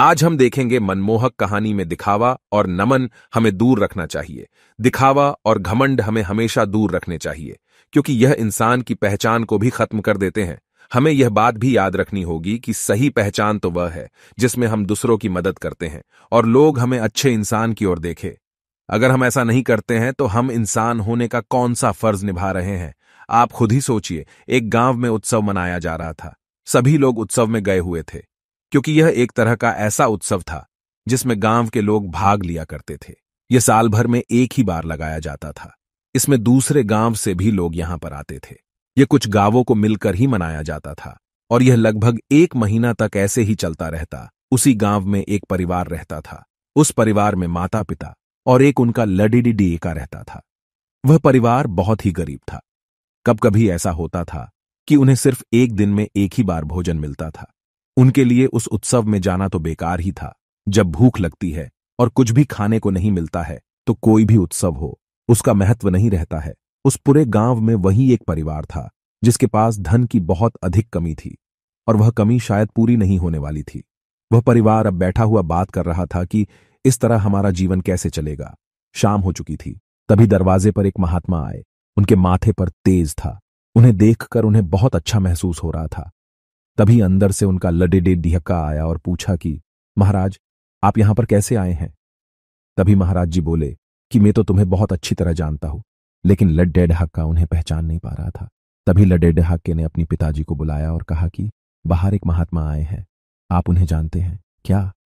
आज हम देखेंगे मनमोहक कहानी में दिखावा और नमन हमें दूर रखना चाहिए दिखावा और घमंड हमें हमेशा दूर रखने चाहिए क्योंकि यह इंसान की पहचान को भी खत्म कर देते हैं हमें यह बात भी याद रखनी होगी कि सही पहचान तो वह है जिसमें हम दूसरों की मदद करते हैं और लोग हमें अच्छे इंसान की ओर देखे अगर हम ऐसा नहीं करते हैं तो हम इंसान होने का कौन सा फर्ज निभा रहे हैं आप खुद ही सोचिए एक गांव में उत्सव मनाया जा रहा था सभी लोग उत्सव में गए हुए थे क्योंकि यह एक तरह का ऐसा उत्सव था जिसमें गांव के लोग भाग लिया करते थे यह साल भर में एक ही बार लगाया जाता था इसमें दूसरे गांव से भी लोग यहां पर आते थे यह कुछ गांवों को मिलकर ही मनाया जाता था और यह लगभग एक महीना तक ऐसे ही चलता रहता उसी गांव में एक परिवार रहता था उस परिवार में माता पिता और एक उनका लडीडी डी का रहता था वह परिवार बहुत ही गरीब था कब कभी ऐसा होता था कि उन्हें सिर्फ एक दिन में एक ही बार भोजन मिलता था उनके लिए उस उत्सव में जाना तो बेकार ही था जब भूख लगती है और कुछ भी खाने को नहीं मिलता है तो कोई भी उत्सव हो उसका महत्व नहीं रहता है उस पूरे गांव में वही एक परिवार था जिसके पास धन की बहुत अधिक कमी थी और वह कमी शायद पूरी नहीं होने वाली थी वह परिवार अब बैठा हुआ बात कर रहा था कि इस तरह हमारा जीवन कैसे चलेगा शाम हो चुकी थी तभी दरवाजे पर एक महात्मा आए उनके माथे पर तेज था उन्हें देखकर उन्हें बहुत अच्छा महसूस हो रहा था तभी अंदर से उनका लडेडे ढिहक्का आया और पूछा कि महाराज आप यहां पर कैसे आए हैं तभी महाराज जी बोले कि मैं तो तुम्हें बहुत अच्छी तरह जानता हूं लेकिन लड्डे डहाक्का उन्हें पहचान नहीं पा रहा था तभी लड्डे ढाके ने अपने पिताजी को बुलाया और कहा कि बाहर एक महात्मा आए हैं आप उन्हें जानते हैं क्या